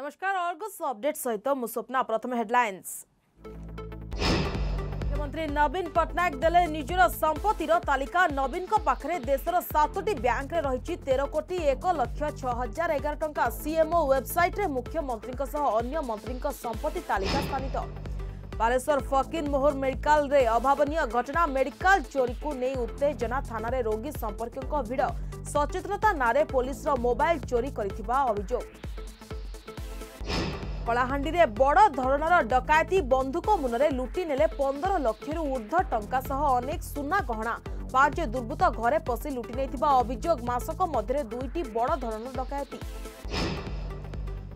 ନମସ୍କାର Argus update ସହିତ ମୁଁ ସ୍ୱପ୍ନା ପ୍ରଥମ ହେଡ୍ଲାଇନ୍ସ ମୁଖ୍ୟମନ୍ତ୍ରୀ ନବୀନ ପଟ୍ଟନାୟକ ଦେଲେ ନିଜର ସମ୍ପତ୍ତିର ତାଲିକା ନବୀନଙ୍କ ପାଖରେ ଦେଶର ସାତଟି ବ୍ୟାଙ୍କରେ ରହିଛି ତେର କୋଟି ଏକ ଲକ୍ଷ ଛଅ ହଜାର ଏଗାର ଟଙ୍କା ସିଏମ୍ଓ ୱେବସାଇଟ୍ରେ ମୁଖ୍ୟମନ୍ତ୍ରୀଙ୍କ ସହ ଅନ୍ୟ ମନ୍ତ୍ରୀଙ୍କ ସମ୍ପତ୍ତି ତାଲିକା ସ୍ଥାନିତ ବାଲେଶ୍ୱର ଫକିନ ମୋହର ମେଡିକାଲରେ ଅଭାବନୀୟ ଘଟଣା ମେଡିକାଲ ଚୋରିକୁ ନେଇ ଉତ୍ତେଜନା ଥାନାରେ ରୋଗୀ ସମ୍ପର୍କୀୟଙ୍କ ଭିଡ଼ ସଚେତନତା ନାଁରେ ପୋଲିସର ମୋବାଇଲ ଚୋରି କରିଥିବା ଅଭିଯୋଗ କଳାହାଣ୍ଡିରେ ବଡ଼ ଧରଣର ଡକାୟତି ବନ୍ଧୁକ ମୁନରେ ଲୁଟି ନେଲେ ପନ୍ଦର ଲକ୍ଷରୁ ଉର୍ଦ୍ଧ୍ୱ ଟଙ୍କା ସହ ଅନେକ ସୁନା ଗହଣା ପାଞ୍ଚ ଦୁର୍ବୃତ୍ତ ଘରେ ପଶି ଲୁଟି ନେଇଥିବା ଅଭିଯୋଗ ମାସକ ମଧ୍ୟରେ ଦୁଇଟି ବଡ଼ ଧରଣର ଡକାୟତି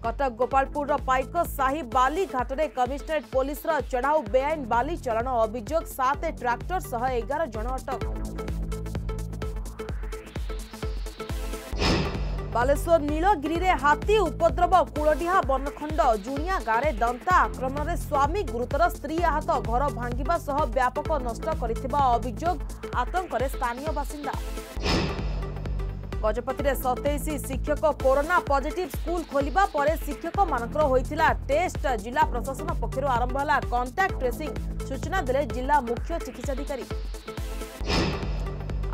କଟକ ଗୋପାଳପୁରର ପାଇକ ସାହି ବାଲି ଘାଟରେ କମିଶନରେଟ୍ ପୋଲିସର ଚଢ଼ାଉ ବେଆଇନ ବାଲି ଚଳନ ଅଭିଯୋଗ ସାତ ଟ୍ରାକ୍ଟର ସହ ଏଗାର ଜଣ ଅଟକ ବାଲେଶ୍ୱର ନୀଳଗିରିରେ ହାତୀ ଉପଦ୍ରବ କୁଳଡିହା ବନଖଣ୍ଡ ଜୁଣିଆ ଗାଁରେ ଦନ୍ତା ଆକ୍ରମଣରେ ସ୍ୱାମୀ ଗୁରୁତର ସ୍ତ୍ରୀ ଆହତ ଘର ଭାଙ୍ଗିବା ସହ ବ୍ୟାପକ ନଷ୍ଟ କରିଥିବା ଅଭିଯୋଗ ଆତଙ୍କରେ ସ୍ଥାନୀୟ ବାସିନ୍ଦା ଗଜପତିରେ ସତେଇଶ ଶିକ୍ଷକ କରୋନା ପଜିଟିଭ୍ ସ୍କୁଲ ଖୋଲିବା ପରେ ଶିକ୍ଷକମାନଙ୍କର ହୋଇଥିଲା ଟେଷ୍ଟ ଜିଲ୍ଲା ପ୍ରଶାସନ ପକ୍ଷରୁ ଆରମ୍ଭ ହେଲା କଣ୍ଟାକ୍ଟ ଟ୍ରେସିଂ ସୂଚନା ଦେଲେ ଜିଲ୍ଲା ମୁଖ୍ୟ ଚିକିତ୍ସାଧିକାରୀ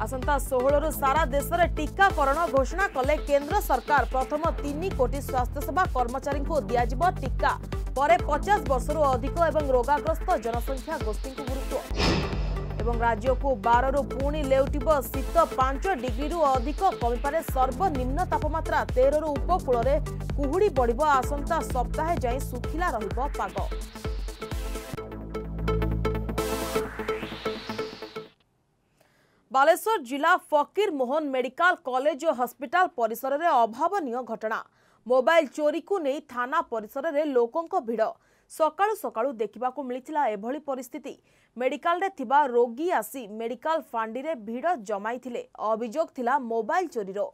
ଆସନ୍ତା ଷୋହଳରୁ ସାରା ଦେଶରେ ଟିକାକରଣ ଘୋଷଣା କଲେ କେନ୍ଦ୍ର ସରକାର ପ୍ରଥମ ତିନି କୋଟି ସ୍ୱାସ୍ଥ୍ୟସେବା କର୍ମଚାରୀଙ୍କୁ ଦିଆଯିବ ଟିକା ପରେ ପଚାଶ ବର୍ଷରୁ ଅଧିକ ଏବଂ ରୋଗାଗ୍ରସ୍ତ ଜନସଂଖ୍ୟା ଗୋଷ୍ଠୀଙ୍କୁ ଗୁରୁତ୍ୱ ଏବଂ ରାଜ୍ୟକୁ ବାରରୁ ପୁଣି ଲେଉଟିବ ଶୀତ ପାଞ୍ଚ ଡିଗ୍ରୀରୁ ଅଧିକ କମିପାରେ ସର୍ବନିମ୍ନ ତାପମାତ୍ରା ତେରରୁ ଉପକୂଳରେ କୁହୁଡ଼ି ବଢ଼ିବ ଆସନ୍ତା ସପ୍ତାହେ ଯାଏଁ ଶୁଖିଲା ରହିବ ପାଗ ବାଲେଶ୍ୱର ଜିଲ୍ଲା ଫକୀର ମୋହନ ମେଡିକାଲ କଲେଜ ଓ ହସ୍ପିଟାଲ ପରିସରରେ ଅଭାବନୀୟ ଘଟଣା ମୋବାଇଲ ଚୋରିକୁ ନେଇ ଥାନା ପରିସରରେ ଲୋକଙ୍କ ଭିଡ଼ ସକାଳୁ ସକାଳୁ ଦେଖିବାକୁ ମିଳିଥିଲା ଏଭଳି ପରିସ୍ଥିତି ମେଡିକାଲରେ ଥିବା ରୋଗୀ ଆସି ମେଡିକାଲ ଫାଣ୍ଡିରେ ଭିଡ଼ ଜମାଇଥିଲେ ଅଭିଯୋଗ ଥିଲା ମୋବାଇଲ ଚୋରିର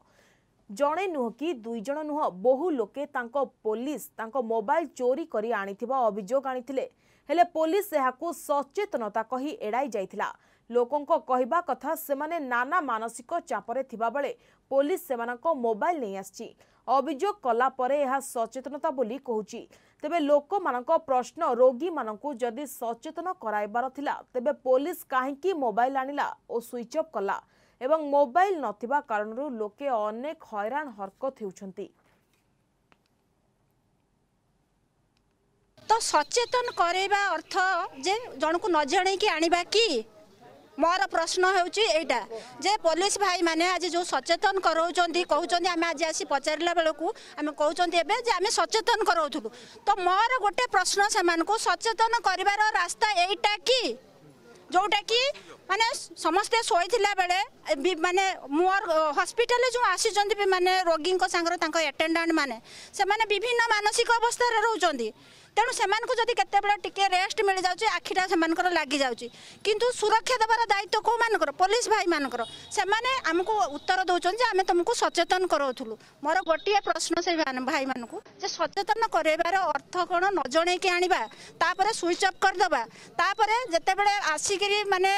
ଜଣେ ନୁହଁ କି ଦୁଇ ଜଣ ନୁହଁ ବହୁ ଲୋକେ ତାଙ୍କ ପୋଲିସ ତାଙ୍କ ମୋବାଇଲ ଚୋରି କରି ଆଣିଥିବା ଅଭିଯୋଗ ଆଣିଥିଲେ ହେଲେ ପୋଲିସ ଏହାକୁ ସଚେତନତା କହି ଏଡ଼ାଇ ଯାଇଥିଲା ଲୋକଙ୍କ କହିବା କଥା ସେମାନେ ନାନା ମାନସିକ ଚାପରେ ଥିବାବେଳେ ପୋଲିସ ସେମାନଙ୍କ ମୋବାଇଲ ନେଇ ଆସିଛି ଅଭିଯୋଗ କଲା ପରେ ଏହା ସଚେତନତା ବୋଲି କହୁଛି ତେବେ ଲୋକମାନଙ୍କ ପ୍ରଶ୍ନ ରୋଗୀମାନଙ୍କୁ ଯଦି ସଚେତନ କରାଇବାର ଥିଲା ତେବେ ପୋଲିସ କାହିଁକି ମୋବାଇଲ ଆଣିଲା ଓ ସୁଇଚ୍ ଅଫ୍ କଲା ଏବଂ ମୋବାଇଲ ନଥିବା କାରଣରୁ ଲୋକେ ଅନେକ ହଇରାଣ ହରକତ ହେଉଛନ୍ତି ତ ସଚେତନ କରାଇବା ଅର୍ଥ ଯେ ଜଣକୁ ନ ଜଣେଇକି ଆଣିବା କି ମୋର ପ୍ରଶ୍ନ ହେଉଛି ଏଇଟା ଯେ ପୋଲିସ ଭାଇମାନେ ଆଜି ଯେଉଁ ସଚେତନ କରାଉଛନ୍ତି କହୁଛନ୍ତି ଆମେ ଆଜି ଆସି ପଚାରିଲା ବେଳକୁ ଆମେ କହୁଛନ୍ତି ଏବେ ଯେ ଆମେ ସଚେତନ କରାଉଥିଲୁ ତ ମୋର ଗୋଟେ ପ୍ରଶ୍ନ ସେମାନଙ୍କୁ ସଚେତନ କରିବାର ରାସ୍ତା ଏଇଟା କି ଯେଉଁଟାକି মানে সমস্তে শোইলা বেড়ে মানে মো হসপিটাল যে আসছেন মানে রোগী সাংে তাঁর এটেডাট মানে সে বিভিন্ন মানসিক অবস্থায় রোজন তেমন সে যদি কতবে টিকি রেস্ট মিলে যাচ্ছে আখিটা সে লাগি যাচ্ছে কিন্তু সুরক্ষা দেবার দায়িত্ব কেউ মান পুলিশ ভাই মানুষ সে আমি উত্তর দৌঁচ আমি তুমি সচেতন করাউলু মর গোটিয়ে প্রশ্ন সেই ভাই মানুষ যে সচেতন করাইবার অর্থ কোণ নজনকি আনবা তাপরে সুইচ অফ করেদা তাপরে যেতবে আসিকি মানে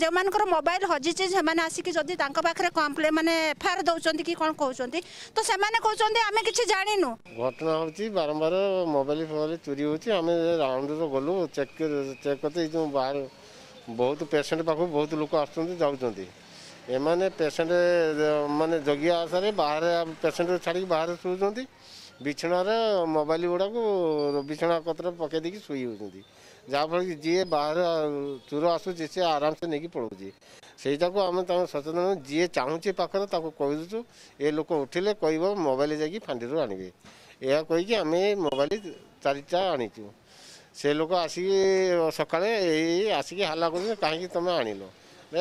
ଯେଉଁମାନଙ୍କର ମୋବାଇଲ ହଜିଛି ସେମାନେ ଆସିକି ଯଦି ତାଙ୍କ ପାଖରେ କମ୍ପ୍ଲେନ୍ ମାନେ ଏଫଆଇଆର ଦେଉଛନ୍ତି କି କ'ଣ କହୁଛନ୍ତି ତ ସେମାନେ କହୁଛନ୍ତି ଆମେ କିଛି ଜାଣିନୁ ଘଟଣା ହେଉଛି ବାରମ୍ବାର ମୋବାଇଲ ଫୋବାଇଲ ଚୋରି ହେଉଛି ଆମେ ରାଉଣ୍ଡରୁ ଗଲୁ ଚେକ୍ ଚେକ୍ କରି ଏଇ ଯେଉଁ ବାହାରୁ ବହୁତ ପେସେଣ୍ଟ ପାଖକୁ ବହୁତ ଲୋକ ଆସୁଛନ୍ତି ଯାଉଛନ୍ତି ଏମାନେ ପେସେଣ୍ଟ ମାନେ ଜଗିବା ଆଶାରେ ବାହାରେ ପେସେଣ୍ଟରୁ ଛାଡ଼ିକି ବାହାରେ ଶୋଉଛନ୍ତି ବିଛଣାରେ ମୋବାଇଲ ଗୁଡ଼ାକୁ ବିଛଣା କତରେ ପକେଇ ଦେଇକି ଶୋଇ ହେଉଛନ୍ତି जहाँफल जी बाहर चूर आसूँ से आराम से नहीं पड़ोजी से सचेत जी चाहिए पाखर ताको ये लोक उठिले कह मोबाइल जाकि फाँडी आणवे यह कहीकि आम मोबाइल चारिटा आनीचु से लोक आसिक सका आसिक हाला कर तुम आनल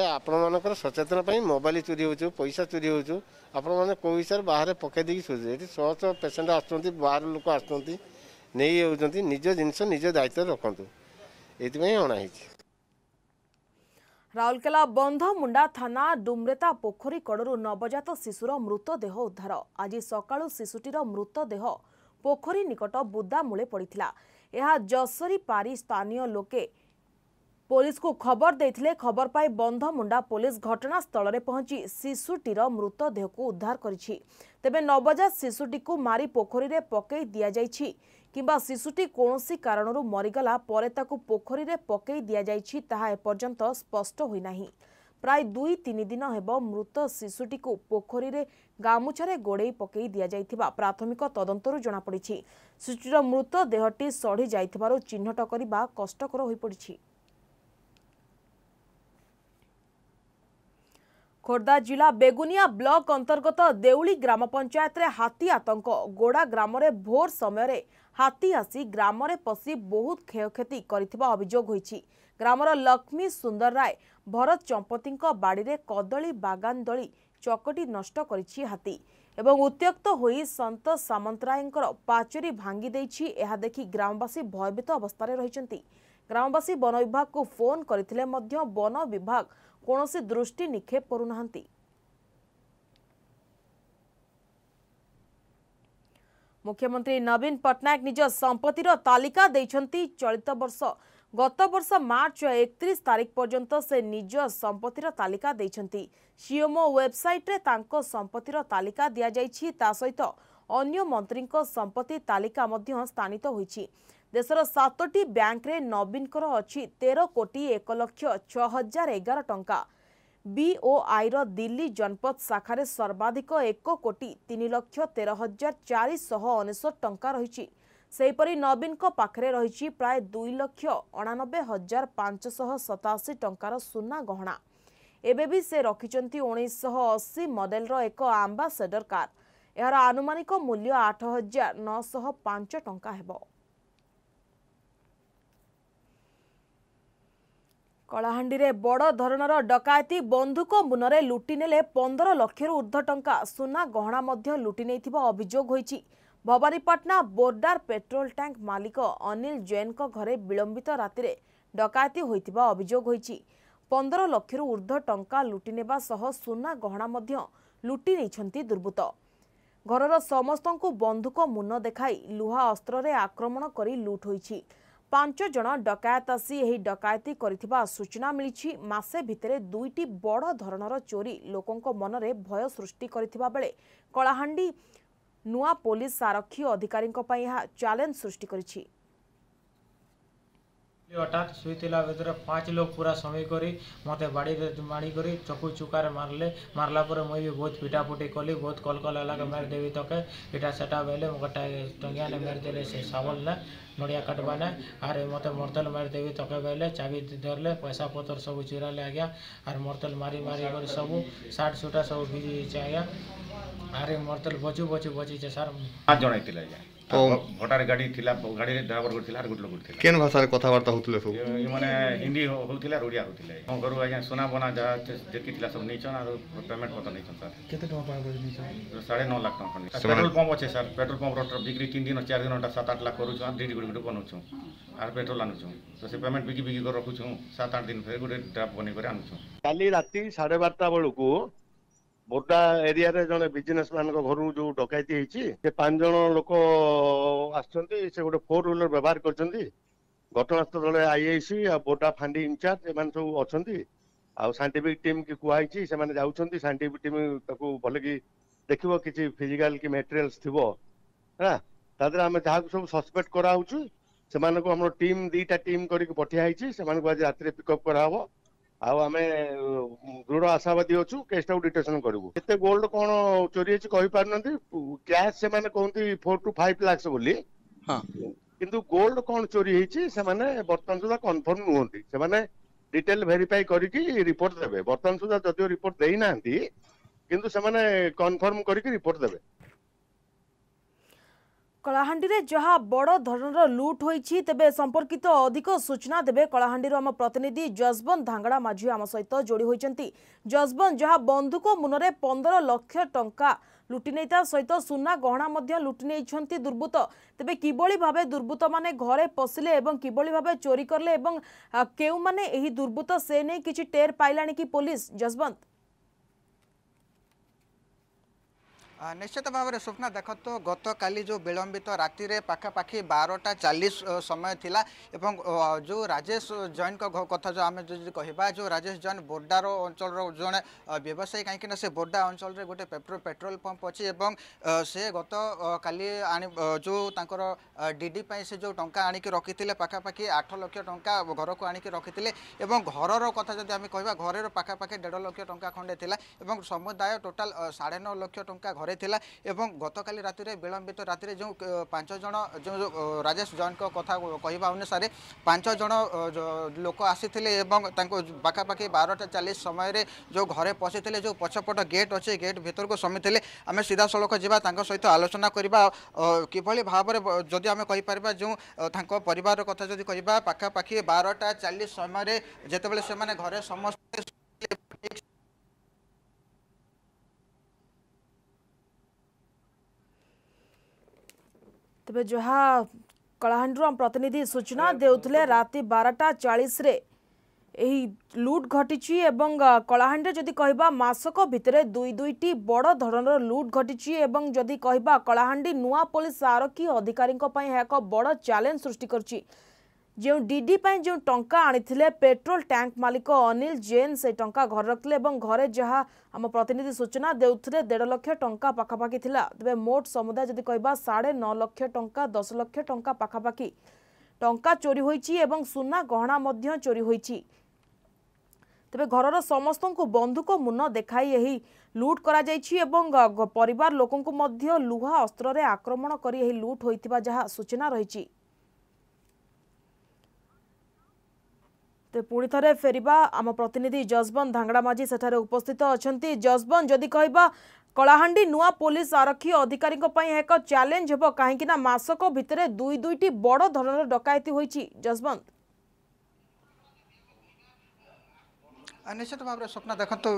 आपण मान सचेतन मोबाइल चोरी हो पैसा चोरी होपण मैंने कौ हिसाब बाहर पकईदेक सोच ये शह पेसेंट आस बाहर लोक आस नहीं निज जिनस निज दायित्व रखुदू ଏଥିପାଇଁ ଅଣାହେଇଛି ରାଉରକେଲା ବନ୍ଧମୁଣ୍ଡା ଥାନା ଡୁମ୍ରେତା ପୋଖରୀ କଡ଼ରୁ ନବଜାତ ଶିଶୁର ମୃତଦେହ ଉଦ୍ଧାର ଆଜି ସକାଳୁ ଶିଶୁଟିର ମୃତଦେହ ପୋଖରୀ ନିକଟ ବୁଦାମୂଳେ ପଡ଼ିଥିଲା ଏହା ଯଶରୀ ପାରି ସ୍ଥାନୀୟ ଲୋକେ ପୋଲିସକୁ ଖବର ଦେଇଥିଲେ ଖବର ପାଇ ବନ୍ଧମୁଣ୍ଡା ପୋଲିସ ଘଟଣାସ୍ଥଳରେ ପହଞ୍ଚି ଶିଶୁଟିର ମୃତଦେହକୁ ଉଦ୍ଧାର କରିଛି ତେବେ ନବଜାତ ଶିଶୁଟିକୁ ମାରି ପୋଖରୀରେ ପକାଇ ଦିଆଯାଇଛି କିମ୍ବା ଶିଶୁଟି କୌଣସି କାରଣରୁ ମରିଗଲା ପରେ ତାକୁ ପୋଖରୀରେ ପକାଇ ଦିଆଯାଇଛି ତାହା ଏପର୍ଯ୍ୟନ୍ତ ସ୍ପଷ୍ଟ ହୋଇନାହିଁ ପ୍ରାୟ ଦୁଇ ତିନି ଦିନ ହେବ ମୃତ ଶିଶୁଟିକୁ ପୋଖରୀରେ ଗାମୁଛାରେ ଗୋଡ଼େଇ ପକାଇ ଦିଆଯାଇଥିବା ପ୍ରାଥମିକ ତଦନ୍ତରୁ ଜଣାପଡ଼ିଛି ଶିଶୁଟିର ମୃତ ଦେହଟି ସଢ଼ି ଯାଇଥିବାରୁ ଚିହ୍ନଟ କରିବା କଷ୍ଟକର ହୋଇପଡ଼ିଛି ଖୋର୍ଦ୍ଧା ଜିଲ୍ଲା ବେଗୁନିଆ ବ୍ଲକ ଅନ୍ତର୍ଗତ ଦେଉଳି ଗ୍ରାମ ପଞ୍ଚାୟତରେ ହାତୀ ଆତଙ୍କ ଗୋଡ଼ା ଗ୍ରାମରେ ଭୋର ସମୟରେ ହାତୀ ଆସି ଗ୍ରାମରେ ପଶି ବହୁତ କ୍ଷୟକ୍ଷତି କରିଥିବା ଅଭିଯୋଗ ହୋଇଛି ଗ୍ରାମର ଲକ୍ଷ୍ମୀ ସୁନ୍ଦର ରାୟ ଭରତ ଚମ୍ପତିଙ୍କ ବାଡ଼ିରେ କଦଳୀ ବାଗାନ ଦଳି ଚକଟି ନଷ୍ଟ କରିଛି ହାତୀ ଏବଂ ଉତ୍ତ୍ୟକ୍ତ ହୋଇ ସନ୍ତ ସାମନ୍ତରାୟଙ୍କର ପାଚେରୀ ଭାଙ୍ଗି ଦେଇଛି ଏହା ଦେଖି ଗ୍ରାମବାସୀ ଭୟଭୀତ ଅବସ୍ଥାରେ ରହିଛନ୍ତି ଗ୍ରାମବାସୀ ବନ ବିଭାଗକୁ ଫୋନ୍ କରିଥିଲେ ମଧ୍ୟ ବନ ବିଭାଗ କୌଣସି ଦୃଷ୍ଟି ନିକ୍ଷେପ କରୁନାହାନ୍ତି ମୁଖ୍ୟମନ୍ତ୍ରୀ ନବୀନ ପଟ୍ଟନାୟକ ନିଜ ସମ୍ପତ୍ତିର ତାଲିକା ଦେଇଛନ୍ତି ଚଳିତ ବର୍ଷ ଗତବର୍ଷ ମାର୍ଚ୍ଚ ଏକତିରିଶ ତାରିଖ ପର୍ଯ୍ୟନ୍ତ ସେ ନିଜ ସମ୍ପତ୍ତିର ତାଲିକା ଦେଇଛନ୍ତି ସିଓମୋ ୱେବସାଇଟ୍ରେ ତାଙ୍କ ସମ୍ପତ୍ତିର ତାଲିକା ଦିଆଯାଇଛି ତା ସହିତ ଅନ୍ୟ ମନ୍ତ୍ରୀଙ୍କ ସମ୍ପତ୍ତି ତାଲିକା ମଧ୍ୟ ସ୍ଥାନିତ ହୋଇଛି ଦେଶର ସାତଟି ବ୍ୟାଙ୍କରେ ନବୀନଙ୍କର ଅଛି ତେର କୋଟି ଏକ ଲକ୍ଷ ଛଅ ହଜାର ଏଗାର ଟଙ୍କା ବିଓଆଇର ଦିଲ୍ଲୀ ଜନପଥ ଶାଖାରେ ସର୍ବାଧିକ ଏକ କୋଟି ତିନି ଲକ୍ଷ ତେର ହଜାର ଚାରିଶହ ଅନେଶ୍ୱତ ଟଙ୍କା ରହିଛି ସେହିପରି ନବୀନଙ୍କ ପାଖରେ ରହିଛି ପ୍ରାୟ ଦୁଇ ଲକ୍ଷ ଅଣାନବେ ହଜାର ପାଞ୍ଚଶହ ସତାଅଶୀ ଟଙ୍କାର ସୁନା ଗହଣା ଏବେ ବି ସେ ରଖିଛନ୍ତି ଉଣେଇଶହ ଅଶୀ ମଡେଲର ଏକ ଆମ୍ବାସେଡର କାର ଏହାର ଆନୁମାନିକ ମୂଲ୍ୟ ଆଠ ହଜାର ନଅଶହ ପାଞ୍ଚ ଟଙ୍କା ହେବ କଳାହାଣ୍ଡିରେ ବଡ଼ ଧରଣର ଡକାୟତି ବନ୍ଧୁକ ମୁନରେ ଲୁଟି ନେଲେ ପନ୍ଦର ଲକ୍ଷରୁ ଉର୍ଦ୍ଧ୍ୱ ଟଙ୍କା ସୁନା ଗହଣା ମଧ୍ୟ ଲୁଟି ନେଇଥିବା ଅଭିଯୋଗ ହୋଇଛି ଭବାନୀପାଟଣା ବୋର୍ଡାର ପେଟ୍ରୋଲ ଟ୍ୟାଙ୍କ ମାଲିକ ଅନିଲ ଜୈନଙ୍କ ଘରେ ବିଳମ୍ବିତ ରାତିରେ ଡକାୟତି ହୋଇଥିବା ଅଭିଯୋଗ ହୋଇଛି ପନ୍ଦର ଲକ୍ଷରୁ ଉର୍ଦ୍ଧ୍ୱ ଟଙ୍କା ଲୁଟି ନେବା ସହ ସୁନା ଗହଣା ମଧ୍ୟ ଲୁଟି ନେଇଛନ୍ତି ଦୁର୍ବୃତ୍ତ ଘରର ସମସ୍ତଙ୍କୁ ବନ୍ଧୁକ ମୁନ ଦେଖାଇ ଲୁହା ଅସ୍ତ୍ରରେ ଆକ୍ରମଣ କରି ଲୁଟ୍ ହୋଇଛି ପାଞ୍ଚ ଜଣ ଡକାୟତ ଆସି ଏହି ଡକାୟତି କରିଥିବା ସୂଚନା ମିଳିଛି ମାସେ ଭିତରେ ଦୁଇଟି ବଡ଼ ଧରଣର ଚୋରି ଲୋକଙ୍କ ମନରେ ଭୟ ସୃଷ୍ଟି କରିଥିବା ବେଳେ କଳାହାଣ୍ଡି ନୂଆ ପୋଲିସ ଆରକ୍ଷୀ ଅଧିକାରୀଙ୍କ ପାଇଁ ଏହା ଚ୍ୟାଲେଞ୍ଜ ସୃଷ୍ଟି କରିଛି हटात शुला भेतर पाँच लोक पूरा समय करी मत बाड़ी माड़ी करी चकु चुका मारे मारला मुई भी बहुत पिटापुटी कली बहुत कल कल है हम्म। मारिदेवी देवी तके इटा सेटा बैले टंगिया ने मारिदे से सावल ने नड़िया काटवा ने आर मत मर्तेल मारि देवी तके चाबी धरले पैसा पतर सब चिराले आज्ञा आर मर्तेल मारी मारी कर सब सार्ट सुटा सब भिजी आज्ञा आर मर्तेल बचू बचू बची सर ভটার গাড়ি ছিল গাড়ি ড্রাইভর করছিল আর গোটে লোক করছিল কেন ভাষার কথাবার্তা হোলে সব মানে হিন্দি হোলে আর ওড়িয়া হোলে আমার ঘর আজ্ঞা সোনা বনা যা যেকি লা সব নেইছন আর পেমেন্ট পত্র নেইছন স্যার কত টাকা পাওয়া গলি সাড়ে 9.5 লাখ টাকা খনি পেট্রোল পাম্প আছে স্যার পেট্রোল পাম্প রটার বিক্রি তিন দিন চার দিন ওটা সাত আট লাখ করুছ আর ডিডি গুড়ি গুড়ি বনুছ আর পেট্রোল আনুছ তো সে পেমেন্ট বিকি বিকি করে রাখুছ সাত আট দিন ফের গোটে ড্রাফ বনি করে আনুছ কালি রাতে সাড়ে বারটা বেলকু ବୋର୍ଡା ଏରିଆରେ ଜଣେ ବିଜନେସ୍ ମାନଙ୍କ ଘରୁ ଯୋଉ ଡକାୟତି ହେଇଛି ସେ ପାଞ୍ଚ ଜଣ ଲୋକ ଆସିଛନ୍ତି ସେ ଗୋଟେ ଫୋର୍ ହ୍ୱିଲର ବ୍ୟବହାର କରିଛନ୍ତି ଘଟଣାସ୍ଥଳରେ ଆଇଆଇସି ଆଉ ବୋର୍ଡା ଫାଣ୍ଡି ଇନଚାର୍ଜ ଏମାନେ ସବୁ ଅଛନ୍ତି ଆଉ ସାଇଣ୍ଟିଫିକ୍ ଟିମ୍ କି କୁହାହେଇଛି ସେମାନେ ଯାଉଛନ୍ତି ସାଇଣ୍ଟିଫିକ୍ ଟିମ୍ ତାକୁ ଭଲକି ଦେଖିବ କିଛି ଫିଜିକାଲ କି ମେଟେରିଆଲ୍ସ ଥିବ ହେଲା ତା ଦେହରେ ଆମେ ଯାହାକୁ ସବୁ ସସ୍ପେକ୍ଟ କରାହେଉଛୁ ସେମାନଙ୍କୁ ଆମର ଟିମ୍ ଦୁଇଟା ଟିମ୍ କରିକି ପଠା ହେଇଛି ସେମାନଙ୍କୁ ଆଜି ରାତିରେ ପିକଅପ୍ କରାହେବ ଆଉ ଆମେ ଦୃଢ ଆଶାବାଦୀ ଅଛୁ କେସ୍ଟାକୁ ଡିଟେକ୍ସନ କରିବୁ କେତେ ଗୋଲ୍ଡ କ'ଣ ଚୋରି ହେଇଛି କହିପାରୁନାହାନ୍ତି କ୍ୟାସ୍ ସେମାନେ କହନ୍ତି ଫୋର୍ ଟୁ ଫାଇଭ୍ ଲାକ୍ସ ବୋଲି କିନ୍ତୁ ଗୋଲ୍ଡ କ'ଣ ଚୋରି ହେଇଛି ସେମାନେ ବର୍ତ୍ତମାନ ସୁଦ୍ଧା କନଫର୍ମ ନୁହନ୍ତି ସେମାନେ ଡିଟେଲ ଭେରିଫାଇ କରିକି ରିପୋର୍ଟ ଦେବେ ବର୍ତ୍ତମାନ ସୁଦ୍ଧା ଯଦିଓ ରିପୋର୍ଟ ଦେଇନାହାନ୍ତି କିନ୍ତୁ ସେମାନେ କନଫର୍ମ କରିକି ରିପୋର୍ଟ ଦେବେ কলাহান্ডি যা বড় ধরনের লুট হয়েছে তবে সম্পর্কিত অধিক সূচনা দেবে কলাহান্ডি আম প্রতিনিধি যশবন্ত ধাঙ্গড়া মাঝি আম সহ যোড়ি হয়েছেন যশবন্ত যা বন্ধুক মুনরে পনের লক্ষ টঙ্কা লুটি নেই তা সহ সুনা গহনা মধ্য লুটি নেইছেন দুর্বৃত্ত তবে কিভাবে ভাবে দুর্বৃত্ত মানে ঘরে পশিলে এবং কিভাবে ভাবে চোরি করলে এবং কেউ মানে এই দুর্বৃত্ত সে নেই কিছু টের পাইলা কি পুলিশ যশবন্ত ନିଶ୍ଚିତ ଭାବରେ ସ୍ୱପ୍ନା ଦେଖନ୍ତୁ ଗତକାଲି ଯେଉଁ ବିଳମ୍ବିତ ରାତିରେ ପାଖାପାଖି ବାରଟା ଚାଳିଶ ସମୟ ଥିଲା ଏବଂ ଯେଉଁ ରାଜେଶ ଜୈନଙ୍କ କଥା ଯେଉଁ ଆମେ ଯଦି କହିବା ଯେଉଁ ରାଜେଶ ଜୈନ ବୋର୍ଡ଼ାର ଅଞ୍ଚଳର ଜଣେ ବ୍ୟବସାୟୀ କାହିଁକିନା ସେ ବୋର୍ଡ଼ା ଅଞ୍ଚଳରେ ଗୋଟେ ପେଟ୍ରୋଲ ପମ୍ପ ଅଛି ଏବଂ ସେ ଗତ କାଲି ଆଣି ଯେଉଁ ତାଙ୍କର ଡିଡି ପାଇଁ ସେ ଯେଉଁ ଟଙ୍କା ଆଣିକି ରଖିଥିଲେ ପାଖାପାଖି ଆଠ ଲକ୍ଷ ଟଙ୍କା ଘରକୁ ଆଣିକି ରଖିଥିଲେ ଏବଂ ଘରର କଥା ଯଦି ଆମେ କହିବା ଘରର ପାଖାପାଖି ଦେଢ଼ ଲକ୍ଷ ଟଙ୍କା ଖଣ୍ଡେ ଥିଲା ଏବଂ ସମୁଦାୟ ଟୋଟାଲ ସାଢ଼େ ନଅ ଲକ୍ଷ ଟଙ୍କା ଘର ହରାଇଥିଲା ଏବଂ ଗତକାଲି ରାତିରେ ବିଳମ୍ବିତ ରାତିରେ ଯେଉଁ ପାଞ୍ଚ ଜଣ ଯେଉଁ ରାଜେଶ ଜୈନଙ୍କ କଥା କହିବା ଅନୁସାରେ ପାଞ୍ଚ ଜଣ ଲୋକ ଆସିଥିଲେ ଏବଂ ତାଙ୍କୁ ପାଖାପାଖି ବାରଟା ଚାଳିଶ ସମୟରେ ଯେଉଁ ଘରେ ପଶିଥିଲେ ଯେଉଁ ପଛପଟ ଗେଟ୍ ଅଛି ଗେଟ୍ ଭିତରକୁ ସମିଥିଲେ ଆମେ ସିଧାସଳଖ ଯିବା ତାଙ୍କ ସହିତ ଆଲୋଚନା କରିବା କିଭଳି ଭାବରେ ଯଦି ଆମେ କହିପାରିବା ଯେଉଁ ତାଙ୍କ ପରିବାର କଥା ଯଦି କହିବା ପାଖାପାଖି ବାରଟା ଚାଳିଶ ସମୟରେ ଯେତେବେଳେ ସେମାନେ ଘରେ ସମସ୍ତେ ତେବେ ଯାହା କଳାହାଣ୍ଡିରୁ ଆମ ପ୍ରତିନିଧି ସୂଚନା ଦେଉଥିଲେ ରାତି ବାରଟା ଚାଳିଶରେ ଏହି ଲୁଟ୍ ଘଟିଛି ଏବଂ କଳାହାଣ୍ଡିରେ ଯଦି କହିବା ମାସକ ଭିତରେ ଦୁଇ ଦୁଇଟି ବଡ଼ ଧରଣର ଲୁଟ୍ ଘଟିଛି ଏବଂ ଯଦି କହିବା କଳାହାଣ୍ଡି ନୂଆ ପୋଲିସ ଆରକ୍ଷୀ ଅଧିକାରୀଙ୍କ ପାଇଁ ଏହା ଏକ ବଡ଼ ଚ୍ୟାଲେଞ୍ଜ ସୃଷ୍ଟି କରିଛି ଯେଉଁ ଡିଡି ପାଇଁ ଯେଉଁ ଟଙ୍କା ଆଣିଥିଲେ ପେଟ୍ରୋଲ ଟ୍ୟାଙ୍କ ମାଲିକ ଅନିଲ ଜେନ୍ ସେ ଟଙ୍କା ଘରେ ରଖିଥିଲେ ଏବଂ ଘରେ ଯାହା ଆମ ପ୍ରତିନିଧି ସୂଚନା ଦେଉଥିଲେ ଦେଢ଼ ଲକ୍ଷ ଟଙ୍କା ପାଖାପାଖି ଥିଲା ତେବେ ମୋଟ ସମୁଦାୟ ଯଦି କହିବା ସାଢ଼େ ନଅ ଲକ୍ଷ ଟଙ୍କା ଦଶ ଲକ୍ଷ ଟଙ୍କା ପାଖାପାଖି ଟଙ୍କା ଚୋରି ହୋଇଛି ଏବଂ ସୁନା ଗହଣା ମଧ୍ୟ ଚୋରି ହୋଇଛି ତେବେ ଘରର ସମସ୍ତଙ୍କୁ ବନ୍ଧୁକ ମୁନ ଦେଖାଇ ଏହି ଲୁଟ୍ କରାଯାଇଛି ଏବଂ ପରିବାର ଲୋକଙ୍କୁ ମଧ୍ୟ ଲୁହା ଅସ୍ତ୍ରରେ ଆକ୍ରମଣ କରି ଏହି ଲୁଟ୍ ହୋଇଥିବା ଯାହା ସୂଚନା ରହିଛି ପୁଣି ଥରେ ଫେରିବା ଆମ ପ୍ରତିନିଧି ଯଶବନ୍ତ ଧାଙ୍ଗଡ଼ା ମାଝୀ ସେଠାରେ ଉପସ୍ଥିତ ଅଛନ୍ତି ଯଶବନ୍ତ ଯଦି କହିବା କଳାହାଣ୍ଡି ନୂଆ ପୋଲିସ ଆରକ୍ଷୀ ଅଧିକାରୀଙ୍କ ପାଇଁ ଏକ ଚ୍ୟାଲେଞ୍ଜ ହେବ କାହିଁକିନା ମାସକ ଭିତରେ ଦୁଇ ଦୁଇଟି ବଡ଼ ଧରଣର ଡକାୟତି ହୋଇଛି ଯଶବନ୍ତ ନିଶ୍ଚିତ ଭାବରେ ସ୍ୱପ୍ନ ଦେଖନ୍ତୁ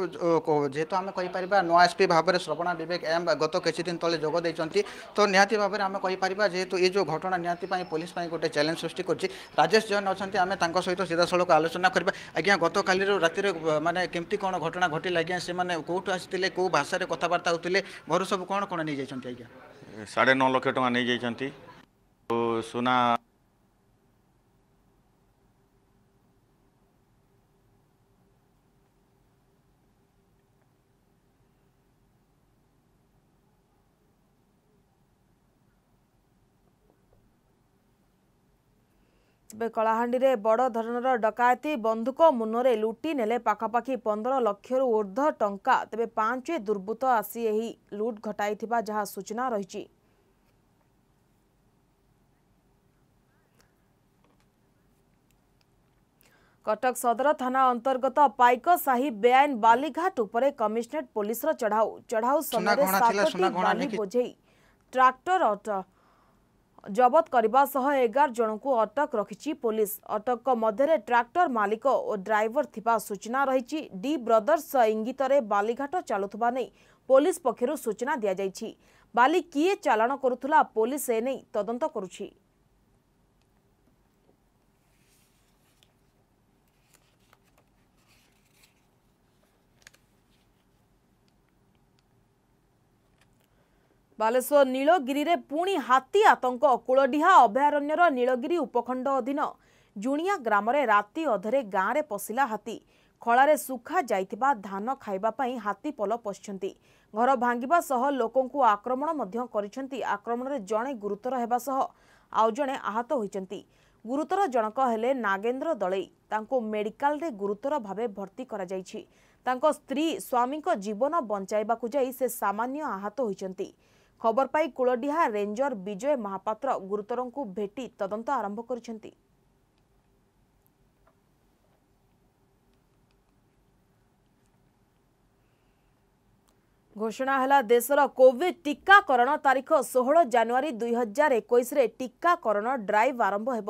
ଯେହେତୁ ଆମେ କହିପାରିବା ନୂଆ ଏସ୍ ପି ଭାବରେ ଶ୍ରବଣା ବିବେକ ଏମ୍ ଗତ କିଛିଦିନ ତଳେ ଯୋଗ ଦେଇଛନ୍ତି ତ ନିହାତି ଭାବରେ ଆମେ କହିପାରିବା ଯେହେତୁ ଏ ଯେଉଁ ଘଟଣା ନିହାତି ପାଇଁ ପୋଲିସ ପାଇଁ ଗୋଟେ ଚ୍ୟାଲେଞ୍ଜ ସୃଷ୍ଟି କରୁଛି ରାଜେଶ ଜୈନ ଅଛନ୍ତି ଆମେ ତାଙ୍କ ସହିତ ସିଧାସଳଖ ଆଲୋଚନା କରିବା ଆଜ୍ଞା ଗତକାଲିର ରାତିରେ ମାନେ କେମିତି କ'ଣ ଘଟଣା ଘଟିଲା ଆଜ୍ଞା ସେମାନେ କେଉଁଠୁ ଆସିଥିଲେ କେଉଁ ଭାଷାରେ କଥାବାର୍ତ୍ତା ହେଉଥିଲେ ଘରୁ ସବୁ କ'ଣ କ'ଣ ନେଇଯାଇଛନ୍ତି ଆଜ୍ଞା ସାଢ଼େ ନଅ ଲକ୍ଷ ଟଙ୍କା ନେଇଯାଇଛନ୍ତି ସୁନା ତେବେ କଳାହାଣ୍ଡିରେ ବଡ଼ ଧରଣର ଡକାୟତି ବନ୍ଧୁକ ମୁନରେ ଲୁଟି ନେଲେ ପାଖାପାଖି ପନ୍ଦର ଲକ୍ଷରୁ ଊର୍ଦ୍ଧ୍ୱ ଟଙ୍କା ତେବେ ପାଞ୍ଚ ଦୁର୍ବୃତ୍ତ ଆସି ଏହି ଲୁଟ୍ ଘଟାଇଥିବା ଯାହା ସୂଚନା ରହିଛି କଟକ ସଦର ଥାନା ଅନ୍ତର୍ଗତ ପାଇକ ସାହି ବେଆଇନ ବାଲିଘାଟ ଉପରେ କମିଶନରେଟ୍ ପୋଲିସର ଚଢ଼ାଉ ଚଢ଼ାଉ ସମୟରେ ସାତଟି ବୋଝେଇ ଟ୍ରାକ୍ଟର ଅଟୋ ଜବତ କରିବା ସହ ଏଗାର ଜଣଙ୍କୁ ଅଟକ ରଖିଛି ପୋଲିସ ଅଟକଙ୍କ ମଧ୍ୟରେ ଟ୍ରାକ୍ଟର ମାଲିକ ଓ ଡ୍ରାଇଭର ଥିବା ସୂଚନା ରହିଛି ଡି ବ୍ରଦର୍ସ ଇଙ୍ଗିତରେ ବାଲିଘାଟ ଚାଲୁଥିବା ନେଇ ପୋଲିସ ପକ୍ଷରୁ ସୂଚନା ଦିଆଯାଇଛି ବାଲି କିଏ ଚାଲାଣ କରୁଥିଲା ପୋଲିସ ଏ ନେଇ ତଦନ୍ତ କରୁଛି ବାଲେଶ୍ୱର ନୀଳଗିରିରେ ପୁଣି ହାତୀ ଆତଙ୍କ କୁଳଡିହା ଅଭୟାରଣ୍ୟର ନୀଳଗିରି ଉପଖଣ୍ଡ ଅଧୀନ ଜୁଣିଆ ଗ୍ରାମରେ ରାତି ଅଧରେ ଗାଁରେ ପଶିଲା ହାତୀ ଖଳାରେ ଶୁଖାଯାଇଥିବା ଧାନ ଖାଇବା ପାଇଁ ହାତୀ ପୋଲ ପଶିଛନ୍ତି ଘର ଭାଙ୍ଗିବା ସହ ଲୋକଙ୍କୁ ଆକ୍ରମଣ ମଧ୍ୟ କରିଛନ୍ତି ଆକ୍ରମଣରେ ଜଣେ ଗୁରୁତର ହେବା ସହ ଆଉ ଜଣେ ଆହତ ହୋଇଛନ୍ତି ଗୁରୁତର ଜଣକ ହେଲେ ନାଗେନ୍ଦ୍ର ଦଳେଇ ତାଙ୍କୁ ମେଡିକାଲରେ ଗୁରୁତର ଭାବେ ଭର୍ତ୍ତି କରାଯାଇଛି ତାଙ୍କ ସ୍ତ୍ରୀ ସ୍ୱାମୀଙ୍କ ଜୀବନ ବଞ୍ଚାଇବାକୁ ଯାଇ ସେ ସାମାନ୍ୟ ଆହତ ହୋଇଛନ୍ତି ଖବର ପାଇ କୁଳଡିହା ରେଞ୍ଜର ବିଜୟ ମହାପାତ୍ର ଗୁରୁତରଙ୍କୁ ଭେଟି ତଦନ୍ତ ଆରମ୍ଭ କରିଛନ୍ତି ଘୋଷଣା ହେଲା ଦେଶର କୋଭିଡ୍ ଟିକାକରଣ ତାରିଖ ଷୋହଳ ଜାନୁଆରୀ ଦୁଇ ହଜାର ଏକୋଇଶରେ ଟିକାକରଣ ଡ୍ରାଇଭ୍ ଆରମ୍ଭ ହେବ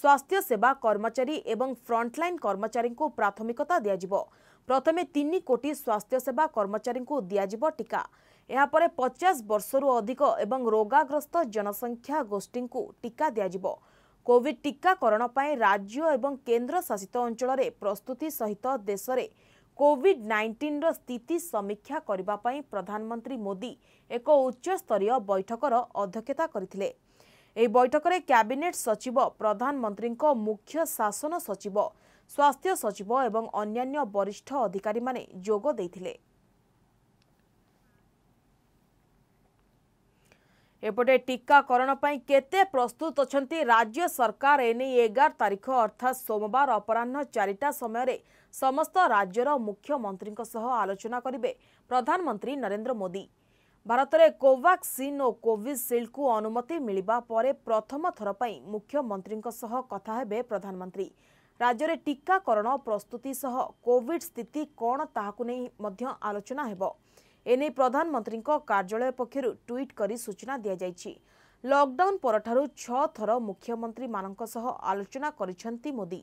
ସ୍ୱାସ୍ଥ୍ୟ ସେବା କର୍ମଚାରୀ ଏବଂ ଫ୍ରଣ୍ଟଲାଇନ୍ କର୍ମଚାରୀଙ୍କୁ ପ୍ରାଥମିକତା ଦିଆଯିବ ପ୍ରଥମେ ତିନି କୋଟି ସ୍ୱାସ୍ଥ୍ୟସେବା କର୍ମଚାରୀଙ୍କୁ ଦିଆଯିବ ଟିକା ଏହାପରେ ପଚାଶ ବର୍ଷରୁ ଅଧିକ ଏବଂ ରୋଗାଗ୍ରସ୍ତ ଜନସଂଖ୍ୟା ଗୋଷ୍ଠୀଙ୍କୁ ଟିକା ଦିଆଯିବ କୋଭିଡ୍ ଟିକାକରଣ ପାଇଁ ରାଜ୍ୟ ଏବଂ କେନ୍ଦ୍ରଶାସିତ ଅଞ୍ଚଳରେ ପ୍ରସ୍ତୁତି ସହିତ ଦେଶରେ କୋଭିଡ୍ ନାଇଣ୍ଟିନ୍ର ସ୍ଥିତି ସମୀକ୍ଷା କରିବା ପାଇଁ ପ୍ରଧାନମନ୍ତ୍ରୀ ମୋଦି ଏକ ଉଚ୍ଚସ୍ତରୀୟ ବୈଠକର ଅଧ୍ୟକ୍ଷତା କରିଥିଲେ ଏହି ବୈଠକରେ କ୍ୟାବିନେଟ୍ ସଚିବ ପ୍ରଧାନମନ୍ତ୍ରୀଙ୍କ ମୁଖ୍ୟ ଶାସନ ସଚିବ ସ୍ୱାସ୍ଥ୍ୟ ସଚିବ ଏବଂ ଅନ୍ୟାନ୍ୟ ବରିଷ୍ଠ ଅଧିକାରୀମାନେ ଯୋଗ ଦେଇଥିଲେ ଏପଟେ ଟିକାକରଣ ପାଇଁ କେତେ ପ୍ରସ୍ତୁତ ଅଛନ୍ତି ରାଜ୍ୟ ସରକାର ଏନେଇ ଏଗାର ତାରିଖ ଅର୍ଥାତ୍ ସୋମବାର ଅପରାହ୍ନ ଚାରିଟା ସମୟରେ ସମସ୍ତ ରାଜ୍ୟର ମୁଖ୍ୟମନ୍ତ୍ରୀଙ୍କ ସହ ଆଲୋଚନା କରିବେ ପ୍ରଧାନମନ୍ତ୍ରୀ ନରେନ୍ଦ୍ର ମୋଦି ଭାରତରେ କୋଭାକ୍ସିନ୍ ଓ କୋଭିସିଲ୍ଡକୁ ଅନୁମତି ମିଳିବା ପରେ ପ୍ରଥମ ଥର ପାଇଁ ମୁଖ୍ୟମନ୍ତ୍ରୀଙ୍କ ସହ କଥା ହେବେ ପ୍ରଧାନମନ୍ତ୍ରୀ ରାଜ୍ୟରେ ଟିକାକରଣ ପ୍ରସ୍ତୁତି ସହ କୋଭିଡ୍ ସ୍ଥିତି କ'ଣ ତାହାକୁ ନେଇ ମଧ୍ୟ ଆଲୋଚନା ହେବ ଏନେଇ ପ୍ରଧାନମନ୍ତ୍ରୀଙ୍କ କାର୍ଯ୍ୟାଳୟ ପକ୍ଷରୁ ଟ୍ୱିଟ୍ କରି ସୂଚନା ଦିଆଯାଇଛି ଲକ୍ଡାଉନ୍ ପରଠାରୁ ଛଅ ଥର ମୁଖ୍ୟମନ୍ତ୍ରୀମାନଙ୍କ ସହ ଆଲୋଚନା କରିଛନ୍ତି ମୋଦି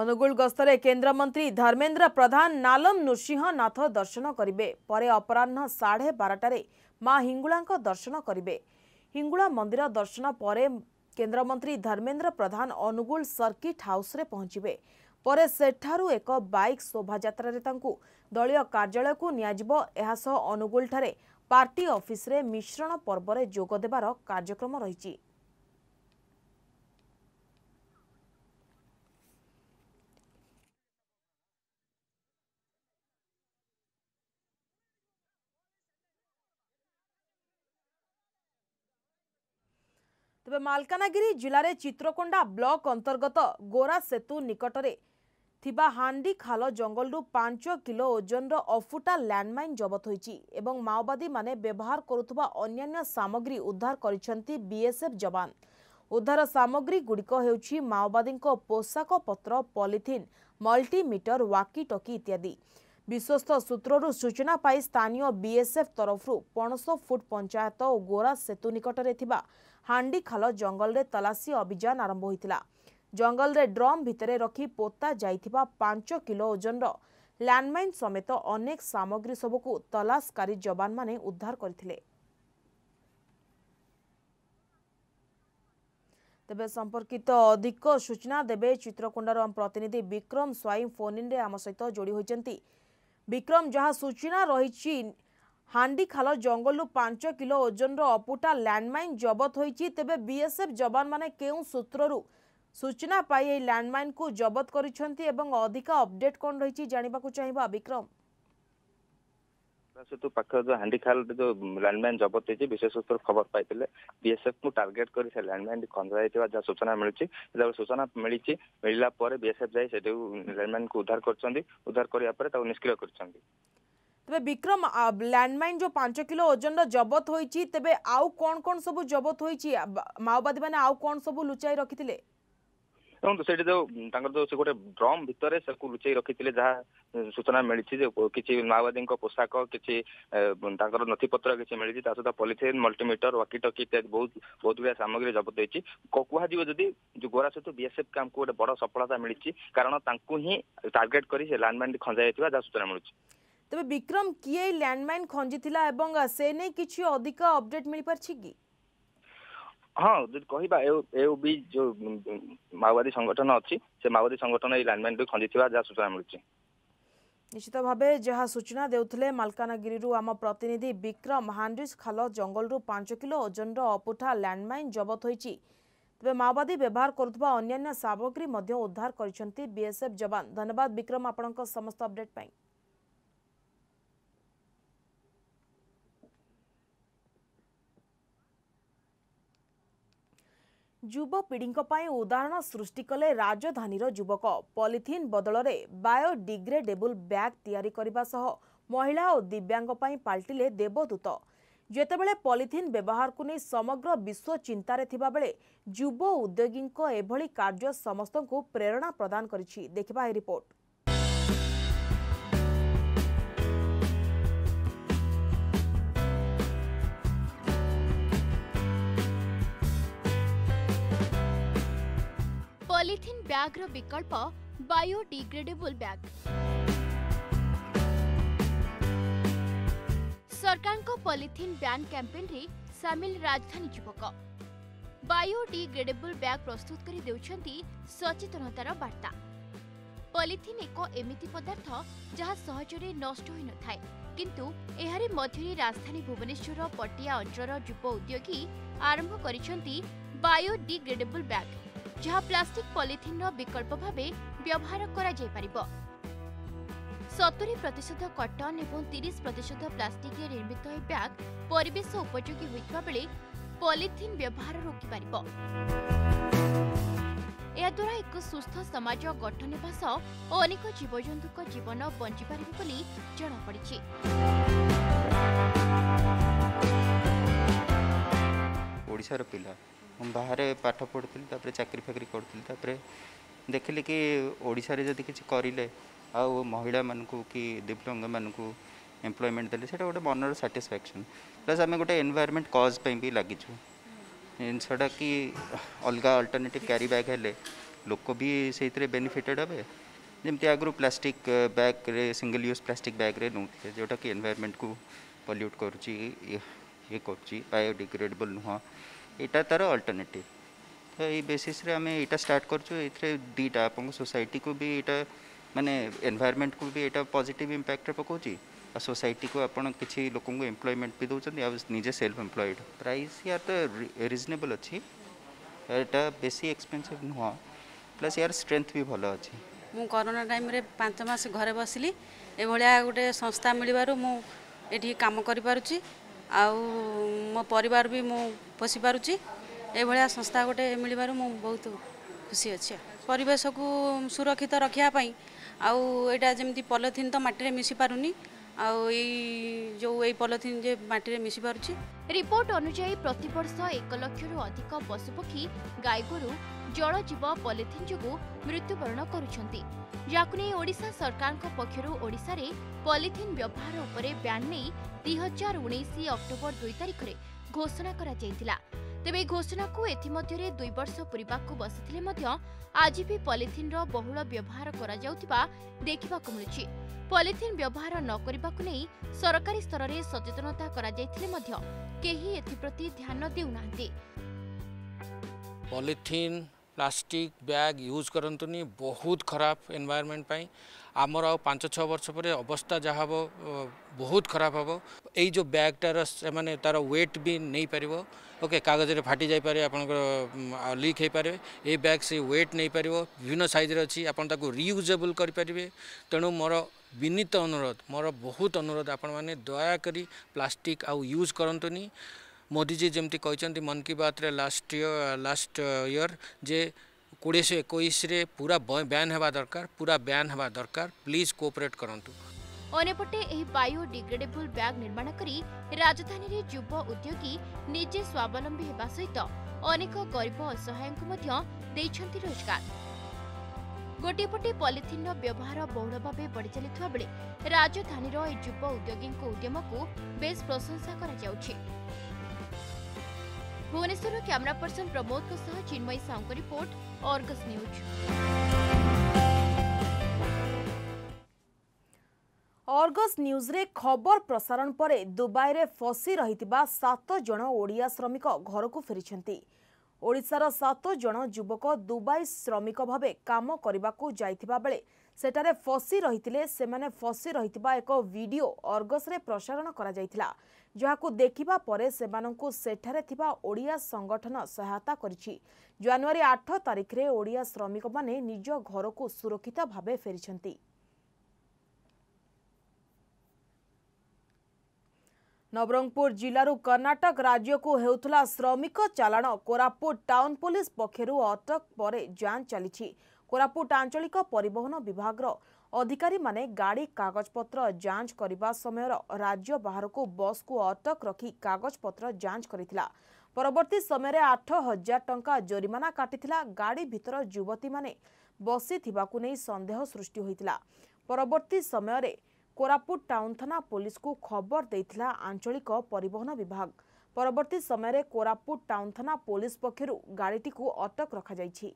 ଅନୁଗୁଳ ଗସ୍ତରେ କେନ୍ଦ୍ରମନ୍ତ୍ରୀ ଧର୍ମେନ୍ଦ୍ର ପ୍ରଧାନ ନାଲମ ନୃସିଂହନାଥ ଦର୍ଶନ କରିବେ ପରେ ଅପରାହ୍ନ ସାଢ଼େ ବାରଟାରେ ମା' ହିଙ୍ଗୁଳାଙ୍କ ଦର୍ଶନ କରିବେ ହିଙ୍ଗୁଳା ମନ୍ଦିର ଦର୍ଶନ ପରେ କେନ୍ଦ୍ରମନ୍ତ୍ରୀ ଧର୍ମେନ୍ଦ୍ର ପ୍ରଧାନ ଅନୁଗୁଳ ସର୍କିଟ୍ ହାଉସ୍ରେ ପହଞ୍ଚିବେ ପରେ ସେଠାରୁ ଏକ ବାଇକ୍ ଶୋଭାଯାତ୍ରାରେ ତାଙ୍କୁ ଦଳୀୟ କାର୍ଯ୍ୟାଳୟକୁ ନିଆଯିବ ଏହାସହ ଅନୁଗୁଳଠାରେ ପାର୍ଟି ଅଫିସ୍ରେ ମିଶ୍ରଣ ପର୍ବରେ ଯୋଗ ଦେବାର କାର୍ଯ୍ୟକ୍ରମ ରହିଛି ତେବେ ମାଲକାନଗିରି ଜିଲ୍ଲାରେ ଚିତ୍ରକୋଣ୍ଡା ବ୍ଲକ ଅନ୍ତର୍ଗତ ଗୋରା ସେତୁ ନିକଟରେ ଥିବା ହାଣ୍ଡି ଖାଲ ଜଙ୍ଗଲରୁ ପାଞ୍ଚ କିଲୋ ଓଜନର ଅଫୁଟା ଲ୍ୟାଣ୍ଡମାଇନ୍ ଜବତ ହୋଇଛି ଏବଂ ମାଓବାଦୀମାନେ ବ୍ୟବହାର କରୁଥିବା ଅନ୍ୟାନ୍ୟ ସାମଗ୍ରୀ ଉଦ୍ଧାର କରିଛନ୍ତି ବିଏସ୍ଏଫ୍ ଯବାନ ଉଦ୍ଧାର ସାମଗ୍ରୀଗୁଡ଼ିକ ହେଉଛି ମାଓବାଦୀଙ୍କ ପୋଷାକ ପତ୍ର ପଲିଥିନ୍ ମଲ୍ଟିମିଟର ୱାକିଟକି ଇତ୍ୟାଦି ବିଶ୍ୱସ୍ତ ସୂତ୍ରରୁ ସୂଚନା ପାଇ ସ୍ଥାନୀୟ ବିଏସ୍ଏଫ୍ ତରଫରୁ ପଣସ ଫୁଟ୍ ପଞ୍ଚାୟତ ଓ ଗୋରା ସେତୁ ନିକଟରେ ଥିବା ହାଣ୍ଡିଖାଲ ଜଙ୍ଗଲରେ ତଲାସୀ ଅଭିଯାନ ଆରମ୍ଭ ହୋଇଥିଲା ଜଙ୍ଗଲରେ ଡ୍ରମ୍ ଭିତରେ ରଖି ପୋତା ଯାଇଥିବା ପାଞ୍ଚ କିଲୋ ଓଜନର ଲ୍ୟାଣ୍ଡମାଇନ୍ ସମେତ ଅନେକ ସାମଗ୍ରୀ ସବୁକୁ ତଲାସକାରୀ ଯବାନମାନେ ଉଦ୍ଧାର କରିଥିଲେ ତେବେ ସମ୍ପର୍କିତ ଅଧିକ ସୂଚନା ଦେବେ ଚିତ୍ରକୁଣ୍ଡାର ପ୍ରତିନିଧି ବିକ୍ରମ ସ୍ୱାଇଁ ଫୋନ୍ ଇନ୍ରେ ଆମ ସହିତ ଯୋଡ଼ି ହୋଇଛନ୍ତି ବିକ୍ରମ ଯାହା ସୂଚନା ରହିଛି ହାଣ୍ଡିଖାଲ ଜଙ୍ଗଲରୁ ପାଞ୍ଚ କିଲୋ ଓଜନର ଅପୁଟା ଲ୍ୟାଣ୍ଡମାଇନ୍ ଜବତ ହୋଇଛି ତେବେ ବିଏସ୍ଏଫ୍ ଯବାନମାନେ କେଉଁ ସୂତ୍ରରୁ ସୂଚନା ପାଇ ଏହି ଲ୍ୟାଣ୍ଡମାଇନ୍କୁ ଜବତ କରିଛନ୍ତି ଏବଂ ଅଧିକା ଅପଡେଟ୍ କ'ଣ ରହିଛି ଜାଣିବାକୁ ଚାହିଁବା ବିକ୍ରମ ସେତୁ ପାଖରେ ଯୋଉ ହାଣ୍ଡିଖାଲରେ ଯୋଉ ଲ୍ୟାଣ୍ଡମାଇନ୍ ଜବତ ହେଇଛି ବିଶେଷ ସୂତ୍ରରୁ ଖବର ପାଇଥିଲେ ବିଏସ୍ଏଫ୍ କୁ ଟାର୍ଗେଟ୍ କରି ସେ ଲ୍ୟାଣ୍ଡମାଇନ୍ ଖଞ୍ଜା ହେଇଥିବା ଯାହା ସୂଚନା ମିଳୁଛି ଯେତେବେଳେ ସୂଚନା ମିଳିଛି ମିଳିଲା ପରେ ବିଏସ୍ଏଫ୍ ଯାଇ ସେଠୁ ଲ୍ୟାଣ୍ଡମାଇନ୍କୁ ଉଦ୍ଧାର କରିଛନ୍ତି ଉଦ୍ଧାର କରିବା ପରେ ତାକୁ ନିଷ୍କ୍ରିୟ କରିଛନ୍ତି তবে বিক্রম ল্যান্ডমাইন যে পাঁচ কিলো ওজনর জবত হয়েছি তবে আউ কোণ কোণ সবু জবত হয়েছি মাওবাদী মানে আউ কোণ সবু লুচাই রকিলে ଦେଖନ୍ତୁ ସେଇଠି ଯୋଉ ତାଙ୍କର ଯୋଉ ସେ ଗୋଟେ ଡ୍ରମ୍ ଭିତରେ ସେକୁ ଲୁଚେଇ ରଖିଥିଲେ ଯାହା ସୂଚନା ମିଳିଛି ଯେ କିଛି ମାଓବାଦୀଙ୍କ ପୋଷାକ କିଛି ତାଙ୍କର ନଥିପତ୍ର କିଛି ମିଳିଛି ତା ସହିତ ପଲିଥିନ୍ ମଲ୍ଟିମିଟର ୱାକିଟକି ଇତ୍ୟାଦି ବହୁତ ବହୁତ ଗୁଡିଏ ସାମଗ୍ରୀ ଜବତ ହେଇଛି କୁହାଯିବ ଯଦି ଯୋଉ ଗୋରା ସେତୁ ବିଏସ୍ଏଫ୍ କ୍ୟାମ୍ପକୁ ଗୋଟେ ବଡ ସଫଳତା ମିଳିଛି କାରଣ ତାଙ୍କୁ ହିଁ ଟାର୍ଗେଟ କରି ସେ ଲ୍ୟାଣ୍ଡମାଇନ୍ ଖଞ୍ଜା ଯାଇଥିବା ଯାହା ସୂଚନା ମିଳୁଛି ତେବେ ବିକ୍ରମ କିଏ ଏଇ ଲ୍ୟାଣ୍ଡମାଇନ୍ ଖଞ୍ଜିଥିଲା ଏବଂ ସେ ନେଇ କିଛି ଅଧିକ ଅପଡେଟ୍ ମିଳିପାରିଛି କି ହଁ ଯଦି କହିବା ଏଓବି ଯୋଉ ମାଓବାଦୀ ସଂଗଠନ ଅଛି ସେ ମାଓବାଦୀ ସଂଗଠନ ଏଇ ଲ୍ୟାଣ୍ଡମାଇନ୍କୁ ଖଞ୍ଜିଥିବା ଯାହା ସୂଚନା ମିଳୁଛି ନିଶ୍ଚିତ ଭାବେ ଯାହା ସୂଚନା ଦେଉଥିଲେ ମାଲକାନଗିରିରୁ ଆମ ପ୍ରତିନିଧି ବିକ୍ରମ ହାଣ୍ଡ୍ରିଜ ଖାଲ ଜଙ୍ଗଲରୁ ପାଞ୍ଚ କିଲୋ ଓଜନର ଅପୁଠା ଲ୍ୟାଣ୍ଡମାଇନ୍ ଜବତ ହୋଇଛି ତେବେ ମାଓବାଦୀ ବ୍ୟବହାର କରୁଥିବା ଅନ୍ୟାନ୍ୟ ସାମଗ୍ରୀ ମଧ୍ୟ ଉଦ୍ଧାର କରିଛନ୍ତି ବିଏସ୍ଏଫ୍ ଯବାନ ଧନ୍ୟବାଦ ବିକ୍ରମ ଆପଣଙ୍କ ସମସ୍ତ ଅପଡେଟ୍ ପାଇଁ ଯୁବପିଢ଼ିଙ୍କ ପାଇଁ ଉଦାହରଣ ସୃଷ୍ଟି କଲେ ରାଜଧାନୀର ଯୁବକ ପଲିଥିନ୍ ବଦଳରେ ବାୟୋଡିଗ୍ରେଡେବୁଲ୍ ବ୍ୟାଗ୍ ତିଆରି କରିବା ସହ ମହିଳା ଓ ଦିବ୍ୟାଙ୍ଗ ପାଇଁ ପାଲଟିଲେ ଦେବଦୂତ ଯେତେବେଳେ ପଲିଥିନ୍ ବ୍ୟବହାରକୁ ନେଇ ସମଗ୍ର ବିଶ୍ୱ ଚିନ୍ତାରେ ଥିବାବେଳେ ଯୁବ ଉଦ୍ୟୋଗୀଙ୍କ ଏଭଳି କାର୍ଯ୍ୟ ସମସ୍ତଙ୍କୁ ପ୍ରେରଣା ପ୍ରଦାନ କରିଛି ଦେଖିବା ଏହି ରିପୋର୍ଟ পলিথিন ব্যাগ্র বিকল্প বায়োডিଗ୍ରେଡେବଲ୍ ବ୍ୟାଗ୍ ସରକାରଙ୍କ ପଲିଥିନ୍ ବ୍ୟାନ୍ କ୍ୟାମ୍ପେନ୍ରେ ସାମିଲ ରାଜଧାନୀ ଯୁବକ ବାୟୋଡିଗ୍ରେଡେବଲ୍ ବ୍ୟାଗ୍ ପ୍ରସ୍ତୁତ କରି ଦେଉଛନ୍ତି ସଚେତନତାର ବାର୍ତ୍ତା ପଲିଥିନ୍ ଏକ ଏମିତି ପଦାର୍ଥ ଯାହା ସହଜରେ ନଷ୍ଟ ହୋଇନଥାଏ କିନ୍ତୁ ଏହାରି ମଧ୍ୟରେ ରାଜଧାନୀ ଭୁବନେଶ୍ୱର ପଟିଆ ଅଞ୍ଚଳର ଯୁବ ଉଦ୍ୟୋଗୀ ଆରମ୍ଭ କରିଛନ୍ତି ବାୟୋଡିଗ୍ରେଡେବଲ୍ ବ୍ୟାଗ୍ ଯାହା ପ୍ଲାଷ୍ଟିକ୍ ପଲିଥିନ୍ର ବିକଳ୍ପ ଭାବେ ବ୍ୟବହାର କରାଯାଇପାରିବ ସତୁରି ପ୍ରତିଶତ କଟନ୍ ଏବଂ ତିରିଶ ପ୍ରତିଶତ ପ୍ଲାଷ୍ଟିକ୍ରେ ନିର୍ମିତ ଏହି ବ୍ୟାଗ୍ ପରିବେଶ ଉପଯୋଗୀ ହୋଇଥିବା ବେଳେ ପଲିଥିନ୍ ବ୍ୟବହାର ରୋକିପାରିବ ଏହାଦ୍ୱାରା ଏକ ସୁସ୍ଥ ସମାଜ ଗଠନ ହେବା ସହ ଅନେକ ଜୀବଜନ୍ତୁଙ୍କ ଜୀବନ ବଞ୍ଚିପାରିବ ବୋଲି ଜଣାପଡ଼ିଛି ଓଡ଼ିଶାର ପିଲା बाहर पाठ पढ़ु पढ़ी चाकरी फाकरी कर देखिली कि ओडे जदि किसी करें आ महिला मान कि दिव्यांग मान एम्प्लयमेंट देने से गोटे मनर साटिस्फैक्शन प्लस आम गोटे एनवैरमेंट कज भी लगे जिनसटा कि अलग अल्टरनेटिव क्यारि बैग हेल्ले लोक भी सही बेनिफिटेड हे जमी आगु प्लास्टिक बैग रे सिंगल यूज प्लास्टिक बैग रे नौते जोटा कि एनवैरमेंट को पल्यूट कर ये करुच्ची बायोडिग्रेडेबल नुह এটা তার অল্টরনেটিভ তো এই বেসিসে আমি এটা স্টার্ট করছু এতে দুইটা আপনার সোসাইটি কু বি এটা মানে এনভায়রনমেন্ট কু বি এটা পজিটিভ ইম্প্যাক্টরে পকাউছি আর সোসাইটি কু আপনার কিছু লোক এমপ্লয়মেন্ট বি দৌঁছেন আর নিজে সেলফ এমপ্লয়েড প্রাইস ইয়ার তো রিজনেবল অছি এটা বেশি এক্সপেন্সিভ নুহ প্লাস ইয়ার স্ট্রেংথ বি ভালো অছি ମୁଁ କରୋନା ଟାଇମ୍ରେ ପାଞ୍ଚ ମାସ ଘରେ ବସିଲି ଏଭଳିଆ ଗୋଟେ ସଂସ୍ଥା ମିଳିବାରୁ ମୁଁ ଏଠି କାମ କରିପାରୁଛି ଆଉ ମୋ ପରିବାର ବି ମୁଁ ପଶିପାରୁଛି ଏଭଳିଆ ସଂସ୍ଥା ଗୋଟେ ମିଳିବାରୁ ମୁଁ ବହୁତ ଖୁସି ଅଛି ପରିବେଶକୁ ସୁରକ୍ଷିତ ରଖିବା ପାଇଁ ଆଉ ଏଇଟା ଯେମିତି ପଲିଥିନ୍ ତ ମାଟିରେ ମିଶିପାରୁନି ଆଉ ଏଇ ଯେଉଁ ଏଇ ପଲିଥିନ୍ ଯେ ମାଟିରେ ମିଶିପାରୁଛି ରିପୋର୍ଟ ଅନୁଯାୟୀ ପ୍ରତିବର୍ଷ ଏକ ଲକ୍ଷରୁ ଅଧିକ ପଶୁପକ୍ଷୀ ଗାଈଗୋରୁ ଜଳଜୀବ ପଲିଥିନ୍ ଯୋଗୁଁ ମୃତ୍ୟୁବରଣ କରୁଛନ୍ତି ଯାହାକୁ ନେଇ ଓଡ଼ିଶା ସରକାରଙ୍କ ପକ୍ଷରୁ ଓଡ଼ିଶାରେ ପଲିଥିନ୍ ବ୍ୟବହାର ଉପରେ ବ୍ୟାନ୍ ନେଇ ଦୁଇ ହଜାର ଉଣେଇଶ ଅକ୍ଟୋବର ଦୁଇ ତାରିଖରେ ଘୋଷଣା କରାଯାଇଥିଲା ତେବେ ଘୋଷଣାକୁ ଏଥିମଧ୍ୟରେ ଦୁଇ ବର୍ଷ ପୂରିବାକୁ ବସିଥିଲେ ମଧ୍ୟ ଆଜି ବି ପଲିଥିନ୍ର ବହୁଳ ବ୍ୟବହାର କରାଯାଉଥିବା ଦେଖିବାକୁ ମିଳୁଛି ପଲିଥିନ୍ ବ୍ୟବହାର ନ କରିବାକୁ ନେଇ ସରକାରୀ ସ୍ତରରେ ସଚେତନତା କରାଯାଇଥିଲେ ମଧ୍ୟ କେହି ଏଥିପ୍ରତି ଧ୍ୟାନ ଦେଉନାହାନ୍ତି ପଲିଥିନ୍ ପ୍ଲାଷ୍ଟିକ୍ ବ୍ୟାଗ୍ ୟୁଜ୍ କରନ୍ତୁନି ବହୁତ ଖରାପ ଏନ୍ଭାୟରମେଣ୍ଟ ପାଇଁ ଆମର ଆଉ ପାଞ୍ଚ ଛଅ ବର୍ଷ ପରେ ଅବସ୍ଥା ଯାହା ହେବ ବହୁତ ଖରାପ ହେବ ଏଇ ଯେଉଁ ବ୍ୟାଗ୍ଟାର ସେମାନେ ତାର ୱେଟ୍ ବି ନେଇପାରିବ ଓକେ କାଗଜରେ ଫାଟି ଯାଇପାରେ ଆପଣଙ୍କର ଲିକ୍ ହେଇପାରିବେ ଏ ବ୍ୟାଗ୍ ସେ ୱେଟ୍ ନେଇପାରିବ ବିଭିନ୍ନ ସାଇଜ୍ର ଅଛି ଆପଣ ତାକୁ ରିୟୁଜେବୁଲ୍ କରିପାରିବେ ତେଣୁ ମୋର ବିନୀତ ଅନୁରୋଧ ମୋର ବହୁତ ଅନୁରୋଧ ଆପଣମାନେ ଦୟାକରି ପ୍ଲାଷ୍ଟିକ୍ ଆଉ ୟୁଜ୍ କରନ୍ତୁନି ମୋଦିଜୀ ଯେମିତି କହିଛନ୍ତି ମନ୍ କି ବାତ୍ରେ ଲାଷ୍ଟ ଇୟର ଲାଷ୍ଟ ଇୟର ଯେ કુરેશ 21 રે પૂરા બય બેન હવા દરકાર પૂરા બયન હવા દરકાર પ્લીઝ કોઓપરેટ કરંતુ ઓનેપટે એહી બાયો ડિગ્રેડેબલ બેગ નિર્માણ કરી રાજધાની રે યુવ ઉદ્યોગી નિજે સ્વાવલંબી હેવા સહિત અનેક ગરીબ અસહાયકો મધ્ય દેઈછંતી રોજગાર ગોટીપટી પોલીથીન નો વ્યવહાર બૌઢા ભાબે પડી ચલી થાબલે રાજધાની રો એ યુવ ઉદ્યોગી કો ઉદ્યમકો બેસ પ્રશંસા કરા જાઉ છે ભુવનેશર કેમેરા パーソン प्रमोद કો સહ Chinmay sound report Argus News Argus ନ୍ୟୁଜ୍ରେ ଖବର ପ୍ରସାରଣ ପରେ ଦୁବାଇରେ ଫସି ରହିଥିବା ସାତ ଜଣ ଓଡ଼ିଆ ଶ୍ରମିକ ଘରକୁ ଫେରିଛନ୍ତି ଓଡ଼ିଶାର ସାତ ଜଣ ଯୁବକ ଦୁବାଇ ଶ୍ରମିକ ଭାବେ କାମ କରିବାକୁ ଯାଇଥିବା ବେଳେ ସେଠାରେ ଫସି ରହିଥିଲେ ସେମାନେ ଫସି ରହିଥିବା ଏକ ଭିଡ଼ିଓ ଅର୍ଗସରେ ପ୍ରସାରଣ କରାଯାଇଥିଲା ଯାହାକୁ ଦେଖିବା ପରେ ସେମାନଙ୍କୁ ସେଠାରେ ଥିବା ଓଡ଼ିଆ ସଂଗଠନ ସହାୟତା କରିଛି ଜାନୁଆରୀ ଆଠ ତାରିଖରେ ଓଡ଼ିଆ ଶ୍ରମିକମାନେ ନିଜ ଘରକୁ ସୁରକ୍ଷିତ ଭାବେ ଫେରିଛନ୍ତି ନବରଙ୍ଗପୁର ଜିଲ୍ଲାରୁ କର୍ଣ୍ଣାଟକ ରାଜ୍ୟକୁ ହେଉଥିଲା ଶ୍ରମିକ ଚାଲାଣ କୋରାପୁଟ ଟାଉନ୍ ପୁଲିସ୍ ପକ୍ଷରୁ ଅଟକ ପରେ ଯାଞ୍ଚ ଚାଲିଛି କୋରାପୁଟ ଆଞ୍ଚଳିକ ପରିବହନ ବିଭାଗର ଅଧିକାରୀମାନେ ଗାଡ଼ି କାଗଜପତ୍ର ଯାଞ୍ଚ କରିବା ସମୟର ରାଜ୍ୟ ବାହାରକୁ ବସ୍କୁ ଅଟକ ରଖି କାଗଜପତ୍ର ଯାଞ୍ଚ କରିଥିଲା ପରବର୍ତ୍ତୀ ସମୟରେ ଆଠ ହଜାର ଟଙ୍କା ଜରିମାନା କାଟିଥିଲା ଗାଡ଼ି ଭିତର ଯୁବତୀମାନେ ବସିଥିବାକୁ ନେଇ ସନ୍ଦେହ ସୃଷ୍ଟି ହୋଇଥିଲା ପରବର୍ତ୍ତୀ ସମୟରେ କୋରାପୁଟ ଟାଉନ ଥାନା ପୋଲିସକୁ ଖବର ଦେଇଥିଲା ଆଞ୍ଚଳିକ ପରିବହନ ବିଭାଗ ପରବର୍ତ୍ତୀ ସମୟରେ କୋରାପୁଟ ଟାଉନ ଥାନା ପୋଲିସ ପକ୍ଷରୁ ଗାଡ଼ିଟିକୁ ଅଟକ ରଖାଯାଇଛି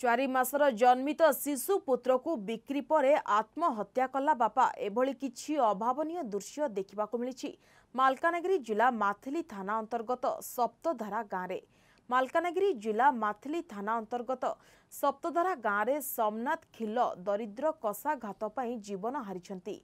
ଚାରି ମାସର ଜନ୍ମିତ ଶିଶୁ ପୁତ୍ରକୁ ବିକ୍ରି ପରେ ଆତ୍ମହତ୍ୟା କଲା ବାପା ଏଭଳି କିଛି ଅଭାବନୀୟ ଦୃଶ୍ୟ ଦେଖିବାକୁ ମିଳିଛି ମାଲକାନଗିରି ଜିଲ୍ଲା ମାଥିଲି ଥାନା ଅନ୍ତର୍ଗତ ସପ୍ତଧାରା ଗାଁରେ ମାଲକାନଗିରି ଜିଲ୍ଲା ମାଥିଲି ଥାନା ଅନ୍ତର୍ଗତ ସପ୍ତଧାରା ଗାଁରେ ସୋମନାଥ ଖିଲ ଦରିଦ୍ର କଷାଘାତ ପାଇଁ ଜୀବନ ହାରିଛନ୍ତି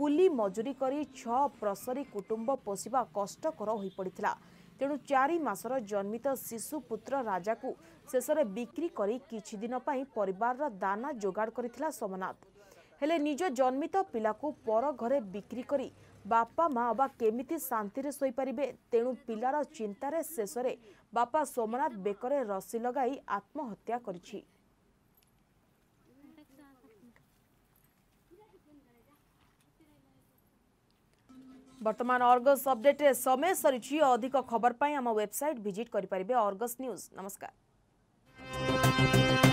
କୁଲି ମଜୁରୀ କରି ଛଅ ପ୍ରସରୀ କୁଟୁମ୍ବ ପୋଷିବା କଷ୍ଟକର ହୋଇପଡ଼ିଥିଲା ତେଣୁ ଚାରି ମାସର ଜନ୍ମିତ ଶିଶୁ ପୁତ୍ର ରାଜାକୁ ଶେଷରେ ବିକ୍ରି କରି କିଛି ଦିନ ପାଇଁ ପରିବାରର ଦାନା ଯୋଗାଡ଼ କରିଥିଲା ସୋମନାଥ ହେଲେ ନିଜ ଜନ୍ମିତ ପିଲାକୁ ପର ଘରେ ବିକ୍ରି କରି ବାପା ମା ଅବା କେମିତି ଶାନ୍ତିରେ ଶୋଇପାରିବେ ତେଣୁ ପିଲାର ଚିନ୍ତାରେ ଶେଷରେ ବାପା ସୋମନାଥ ବେକରେ ରସି ଲଗାଇ ଆତ୍ମହତ୍ୟା କରିଛି বর্তমান অর্গস অপডেটে সময় সরিছি অধিক খবর পাই আমার ওয়েবসাইট ভিজিট করে পারিবে অর্গস নিউজ নমস্কার